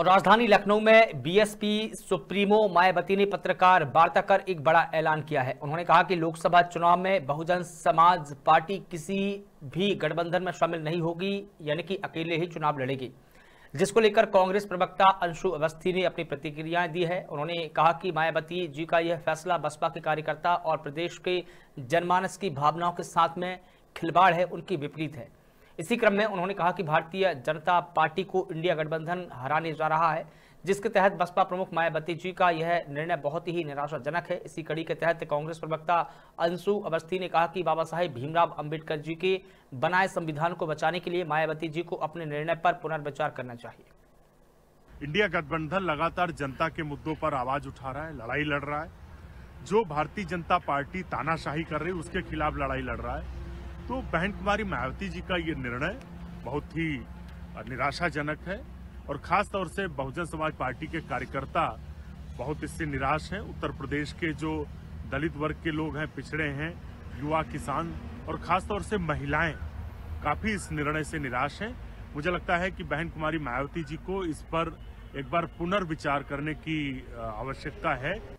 और राजधानी लखनऊ में बीएसपी सुप्रीमो मायावती ने पत्रकार वार्ता कर एक बड़ा ऐलान किया है उन्होंने कहा कि लोकसभा चुनाव में बहुजन समाज पार्टी किसी भी गठबंधन में शामिल नहीं होगी यानी कि अकेले ही चुनाव लड़ेगी जिसको लेकर कांग्रेस प्रवक्ता अंशु अवस्थी ने अपनी प्रतिक्रियाएं दी है उन्होंने कहा कि मायावती जी का यह फैसला बसपा के कार्यकर्ता और प्रदेश के जनमानस की भावनाओं के साथ में खिलवाड़ है उनकी विपरीत है इसी क्रम में उन्होंने कहा कि भारतीय जनता पार्टी को इंडिया गठबंधन हराने जा रहा है जिसके तहत बसपा प्रमुख मायावती जी का यह निर्णय बहुत ही निराशाजनक है इसी कड़ी के तहत कांग्रेस प्रवक्ता अंशु अवस्थी ने कहा कि बाबा साहेब भीमराव अंबेडकर जी के बनाए संविधान को बचाने के लिए मायावती जी को अपने निर्णय पर पुनर्विचार करना चाहिए इंडिया गठबंधन लगातार जनता के मुद्दों पर आवाज उठा रहा है लड़ाई लड़ रहा है जो भारतीय जनता पार्टी तानाशाही कर रही है उसके खिलाफ लड़ाई लड़ रहा है तो बहन कुमारी मायावती जी का ये निर्णय बहुत ही निराशाजनक है और खास तौर से बहुजन समाज पार्टी के कार्यकर्ता बहुत इससे निराश हैं उत्तर प्रदेश के जो दलित वर्ग के लोग हैं पिछड़े हैं युवा किसान और तौर से महिलाएं काफ़ी इस निर्णय से निराश हैं मुझे लगता है कि बहन कुमारी मायावती जी को इस पर एक बार पुनर्विचार करने की आवश्यकता है